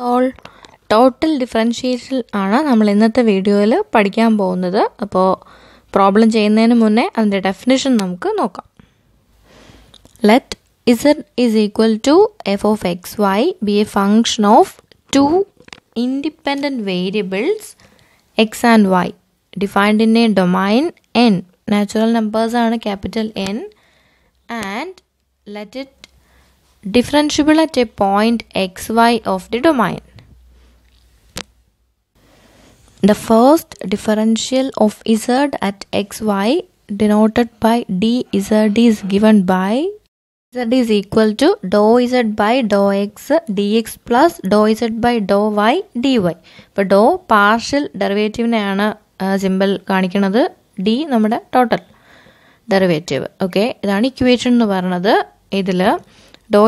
Soul total differentiation ആണ് നമ്മൾ ഇന്നത്തെ വീഡിയോയിൽ പഠിക്കാൻ പോകുന്നത് അപ്പോൾ പ്രോബ്ലം ചെയ്യുന്നതിന് മുന്നേ അതിൻ്റെ ഡെഫിനിഷൻ നമുക്ക് നോക്കാം let Z is equal to F of X Y be a function of two independent variables X and Y defined in a domain N natural നമ്പേഴ്സാണ് capital N and let it differentiable at a point xy of the domain. The first differential of z at xy denoted by dz is given by z is equal to dou z by dou x dx plus dou z by dou y dy. ഇപ്പോൾ dou partial ഡെറിവേറ്റീവിനെയാണ് simple കാണിക്കുന്നത് d നമ്മുടെ total derivative. Okay, ഇതാണ് equation എന്ന് പറഞ്ഞത് dou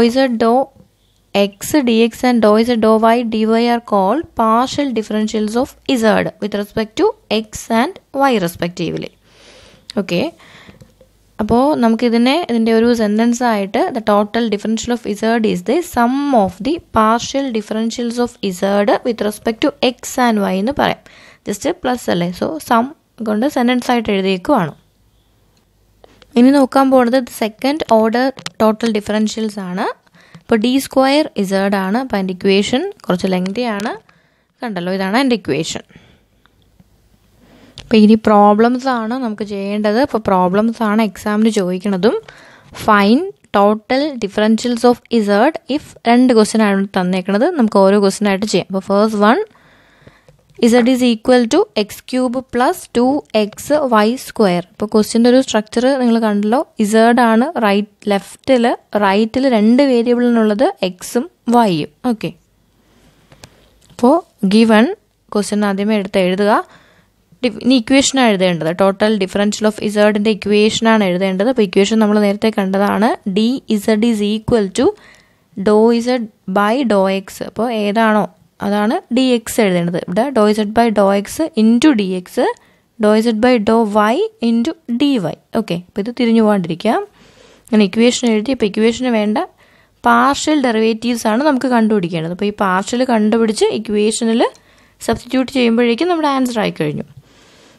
dou Z X D X and dou Z dou dou Y D Y are called partial differentials of Z with respect to X and Y respectively okay അപ്പോൾ നമുക്കിതിനെ ഇതിൻ്റെ ഒരു sentence ആയിട്ട് the total differential of Z is the sum of the partial differentials of Z with respect to X and Y എന്ന് പറയാം just plus അല്ലേ so sum കൊണ്ട് sentence ആയിട്ട് എഴുതിയേക്കുവാണ് ഇനി നോക്കാൻ പോകുന്നത് സെക്കൻഡ് ഓർഡർ ടോട്ടൽ ഡിഫറൻഷ്യൽസ് ആണ് ഇപ്പോൾ ഡി സ്ക്വയർ ഇസേർഡ് ആണ് അപ്പോൾ അതിൻ്റെ ഇക്വേഷൻ കുറച്ച് ലെങ്തി ആണ് കണ്ടല്ലോ ഇതാണ് എൻ്റെ ഇക്വേഷൻ അപ്പോൾ ഇനി പ്രോബ്ലംസ് ആണ് നമുക്ക് ചെയ്യേണ്ടത് അപ്പോൾ പ്രോബ്ലംസ് ആണ് എക്സാമിന് ചോദിക്കുന്നതും fine total differentials of Z if രണ്ട് ക്വസ്റ്റ്യൻ ആണ് തന്നേക്കുന്നത് നമുക്ക് ഓരോ ക്വസ്റ്റ്യൻ ആയിട്ട് ചെയ്യാം അപ്പോൾ first one is Z is equal to X cube plus two X Y square ഇപ്പോൾ ക്വസ്റ്റ്യൻ്റെ ഒരു സ്ട്രക്ചർ നിങ്ങൾ കണ്ടല്ലോ ഇസേഡ് ആണ് റൈറ്റ് ലെഫ്റ്റിൽ റൈറ്റിൽ രണ്ട് വേരിയബിളിനുള്ളത് എക്സും വൈയും ഓക്കെ അപ്പോൾ ഗിവൺ ക്വസ്റ്റ്യൻ ആദ്യമേ എടുത്ത് എഴുതുക ഇനി ഇക്വേഷനാണ് എഴുതേണ്ടത് ടോട്ടൽ ഡിഫറൻഷ്യൽ ഓഫ് ഇസേഡിൻ്റെ ഇക്വേഷനാണ് എഴുതേണ്ടത് അപ്പോൾ ഇക്വേഷൻ നമ്മൾ നേരത്തെ കണ്ടതാണ് D Z is equal to dou Z by dou X അപ്പോൾ ഏതാണോ അതാണ് ഡി എക്സ് എഴുതേണ്ടത് ഇവിടെ dou Z by dou X into D X dou by dou Y into D Y okay അപ്പോൾ ഇത് തിരിഞ്ഞു പോകാണ്ടിരിക്കാം ഞാൻ ഇക്വേഷൻ എഴുതി അപ്പോൾ ഇക്വേഷന് വേണ്ട പാർഷ്യൽ ഡെറിവേറ്റീവ്സ് ആണ് നമുക്ക് കണ്ടുപിടിക്കേണ്ടത് അപ്പോൾ ഈ പാർഷ്യൽ കണ്ടുപിടിച്ച് ഇക്വേഷനിൽ സബ്സ്റ്റിറ്റ്യൂട്ട് ചെയ്യുമ്പോഴേക്കും നമ്മുടെ ആൻസർ ആയി കഴിഞ്ഞു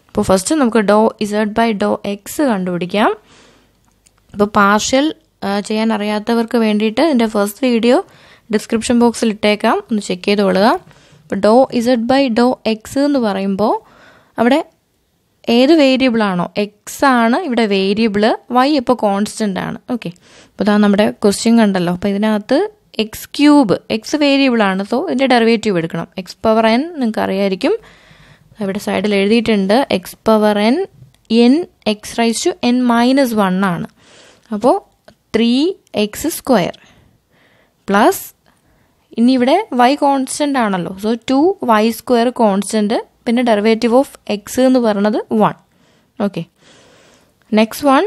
അപ്പോൾ ഫസ്റ്റ് നമുക്ക് dou Z by dou X കണ്ടുപിടിക്കാം അപ്പോൾ പാർഷ്യൽ ചെയ്യാൻ അറിയാത്തവർക്ക് വേണ്ടിയിട്ട് എൻ്റെ ഫസ്റ്റ് വീഡിയോ ഡിസ്ക്രിപ്ഷൻ ബോക്സിൽ ഇട്ടേക്കാം ഒന്ന് ചെക്ക് കൊള്ളുക അപ്പോൾ dou Z by dou X എന്ന് പറയുമ്പോൾ അവിടെ ഏത് വേരിയബിളാണോ എക്സ് ആണ് ഇവിടെ വേരിയബിൾ വൈ ഇപ്പോൾ കോൺസ്റ്റൻ്റ് ആണ് ഓക്കെ അപ്പോൾ ഇതാ നമ്മുടെ ക്വസ്റ്റ്യൻ കണ്ടല്ലോ അപ്പോൾ ഇതിനകത്ത് എക്സ് ക്യൂബ് എക്സ് ആണ് സോ ഇതിൻ്റെ ഡെറിവേറ്റീവ് എടുക്കണം എക്സ് പവർ എൻ നിങ്ങൾക്ക് അറിയായിരിക്കും ഇവിടെ സൈഡിൽ എഴുതിയിട്ടുണ്ട് X power N N X raise to N minus one ആണ് അപ്പോൾ ത്രീ എക്സ് സ്ക്വയർ പ്ലസ് ഇനി ഇവിടെ വൈ കോൺസ്റ്റന്റ് ആണല്ലോ so two Y square constant പിന്നെ ഡെറിവേറ്റീവ് ഓഫ് എക്സ് എന്ന് പറയുന്നത് one okay next one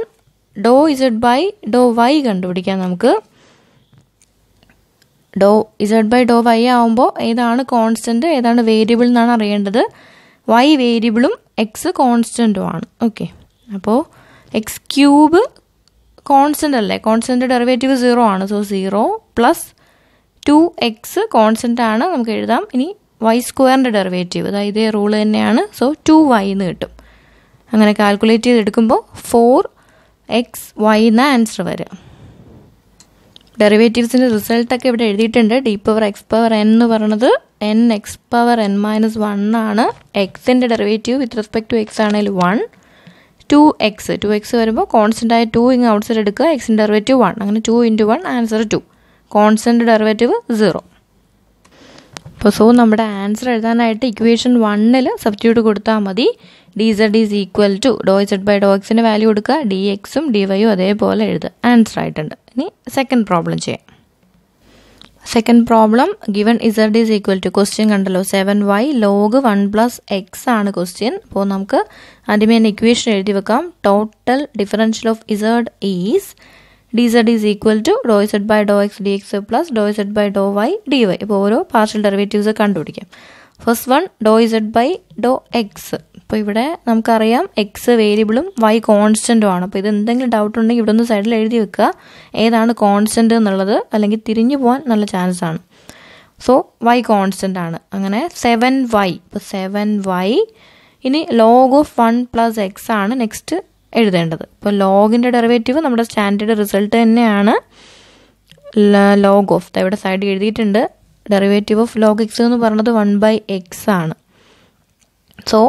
dou Z by dou Y കണ്ടുപിടിക്കാം നമുക്ക് dou Z by dou Y ആവുമ്പോൾ ഏതാണ് കോൺസ്റ്റന്റ് ഏതാണ് വേരിയബിൾ എന്നാണ് അറിയേണ്ടത് വൈ വേരിയബിളും എക്സ് കോൺസ്റ്റൻറ്റും ആണ് ഓക്കെ അപ്പോൾ എക്സ് ക്യൂബ് കോൺസ്റ്റന്റ് അല്ലേ കോൺസ്റ്റന്റ് ഡെറിവേറ്റീവ് സീറോ ആണ് so zero plus two X constant ആണ് നമുക്ക് എഴുതാം ഇനി വൈ സ്ക്വയറിൻ്റെ ഡെറിവേറ്റീവ് അതായത് ഇതേ റൂൾ തന്നെയാണ് സോ ടു വൈ എന്ന് കിട്ടും അങ്ങനെ കാൽക്കുലേറ്റ് ചെയ്തെടുക്കുമ്പോൾ ഫോർ എക്സ് വൈ എന്ന ആൻസർ വരും ഡെറിവേറ്റീവ്സിൻ്റെ റിസൾട്ടൊക്കെ ഇവിടെ എഴുതിയിട്ടുണ്ട് D power X power N എന്ന് പറയുന്നത് N X power N minus one ആണ് എക്സിൻ്റെ derivative with respect to X ആണെങ്കിൽ one two X two X വരുമ്പോൾ കോൺസ്റ്റൻ്റ് ആയ ടു ഇങ്ങ് ഔട്ട്സൈഡ് എടുക്കുക എക്സിൻ്റെ ഡെറിവേറ്റീവ് വൺ അങ്ങനെ two into one answer two constant derivative zero അപ്പോൾ സോ നമ്മുടെ ആൻസർ എഴുതാനായിട്ട് ഇക്വേഷൻ വണ്ണിൽ സബ്സ്റ്റിറ്റ്യൂട്ട് കൊടുത്താൽ മതി d z is equal to dou Z by dou എക്സിൻ്റെ വാല്യൂ കൊടുക്കുക ഡി എക്സും ഡി വൈയും അതേപോലെ എഴുതുക ആൻസർ ആയിട്ടുണ്ട് ഇനി സെക്കൻഡ് പ്രോബ്ലം ചെയ്യാം second problem given Z is equal to question കണ്ടല്ലോ seven Y log one plus X ആണ് ക്വസ്റ്റ്യൻ അപ്പോൾ നമുക്ക് ആദ്യമേ ഇക്വേഷൻ എഴുതി വെക്കാം total differential of Z is dz is equal to dou z by dou x dx plus dou z by dou y dy അപ്പോൾ ഓരോ partial derivatives കണ്ടുപിടിക്കാം first one dou Z by dou X അപ്പോൾ ഇവിടെ നമുക്കറിയാം X വേരിയബിളും Y കോൺസ്റ്റൻറ്റും ആണ് അപ്പോൾ ഇത് എന്തെങ്കിലും ഡൗട്ട് ഉണ്ടെങ്കിൽ ഇവിടെ ഒന്ന് സൈഡിൽ എഴുതി വെക്കുക ഏതാണ് കോൺസ്റ്റൻറ്റ് എന്നുള്ളത് അല്ലെങ്കിൽ തിരിഞ്ഞു പോകാൻ നല്ല ചാൻസ് ആണ് സോ വൈ കോൺസ്റ്റൻ്റ് ആണ് അങ്ങനെ സെവൻ വൈ ഇപ്പോൾ സെവൻ വൈ ഇനി log of one plus X ആണ് നെക്സ്റ്റ് എഴുതേണ്ടത് ഇപ്പോൾ ലോഗിൻ്റെ ഡെറിവേറ്റീവ് നമ്മുടെ സ്റ്റാൻഡേർഡ് റിസൾട്ട് തന്നെയാണ് ലോഗ് ഓഫ് ഇവിടെ സൈഡ് എഴുതിയിട്ടുണ്ട് ഡെറിവേറ്റീവ് ഓഫ് ലോഗ് എക്സ് എന്ന് പറഞ്ഞത് വൺ ബൈ എക്സ് ആണ് സോ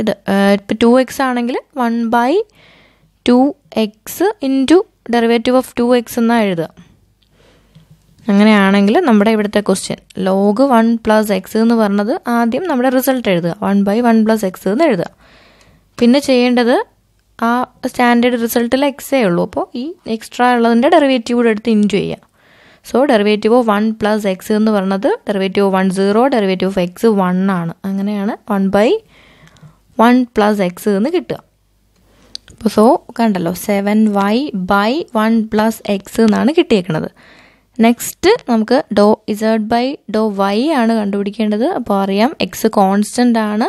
ഇത് ഇപ്പോൾ ടു എക്സ് ആണെങ്കിൽ one by two X into derivative of two X എന്നാണ് എഴുതുക അങ്ങനെയാണെങ്കിൽ നമ്മുടെ ഇവിടുത്തെ question log one plus X എന്ന് പറഞ്ഞത് ആദ്യം നമ്മുടെ റിസൾട്ട് എഴുതുക one by one plus X എന്ന് എഴുതുക പിന്നെ ചെയ്യേണ്ടത് ആ സ്റ്റാൻഡേർഡ് റിസൾട്ടിൽ എക്സേ ഉള്ളൂ അപ്പോൾ ഈ എക്സ്ട്രാ ഉള്ളതിൻ്റെ ഡെറിവേറ്റീവ് കൂടെ എടുത്ത് ഇൻറ്റു ചെയ്യാം so derivative of one plus X എന്ന് പറഞ്ഞത് derivative one zero derivative of X one ആണ് അങ്ങനെയാണ് one by one plus X എന്ന് കിട്ടുക അപ്പോൾ സോ കണ്ടല്ലോ seven Y by one plus X എന്നാണ് കിട്ടിയേക്കുന്നത് നെക്സ്റ്റ് നമുക്ക് ഡോ ഇസേഡ് ബൈ ഡോ വൈ ആണ് കണ്ടുപിടിക്കേണ്ടത് അപ്പോൾ അറിയാം എക്സ് കോൺസ്റ്റൻ്റ് ആണ്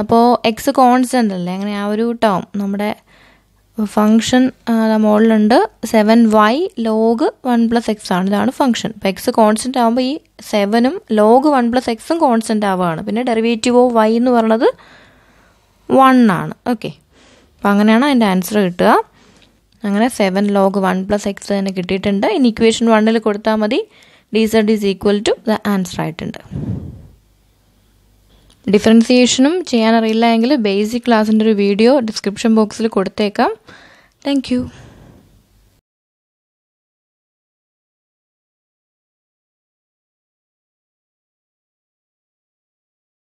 അപ്പോൾ എക്സ് കോൺസ്റ്റൻ്റ് അല്ലേ അങ്ങനെ ആ ഒരു ടേം നമ്മുടെ ഫങ്ഷൻ മുകളിലുണ്ട് seven Y log one plus X ആണ് ഇതാണ് ഫംഗ്ഷൻ അപ്പോൾ എക്സ് കോൺസ്റ്റൻ്റ് ആകുമ്പോൾ ഈ സെവനും ലോഗ് വൺ പ്ലസ് എക്സും കോൺസ്റ്റൻ്റ് ആവുകയാണ് പിന്നെ ഡെറിവേറ്റീവ് ഓഫ് വൈ എന്ന് പറയുന്നത് വൺ ആണ് ഓക്കെ അപ്പോൾ അങ്ങനെയാണ് അതിൻ്റെ ആൻസർ കിട്ടുക അങ്ങനെ seven log one plus x തന്നെ കിട്ടിയിട്ടുണ്ട് ഇനി ഇക്വേഷൻ വണ്ണിൽ കൊടുത്താൽ മതി d z is equal to the answer ആയിട്ടുണ്ട് ഡിഫറൻസിയേഷനും ചെയ്യാനറിയില്ല എങ്കിൽ ബേസിക് ക്ലാസ്സിൻ്റെ ഒരു വീഡിയോ ഡിസ്ക്രിപ്ഷൻ ബോക്സിൽ കൊടുത്തേക്കാം താങ്ക്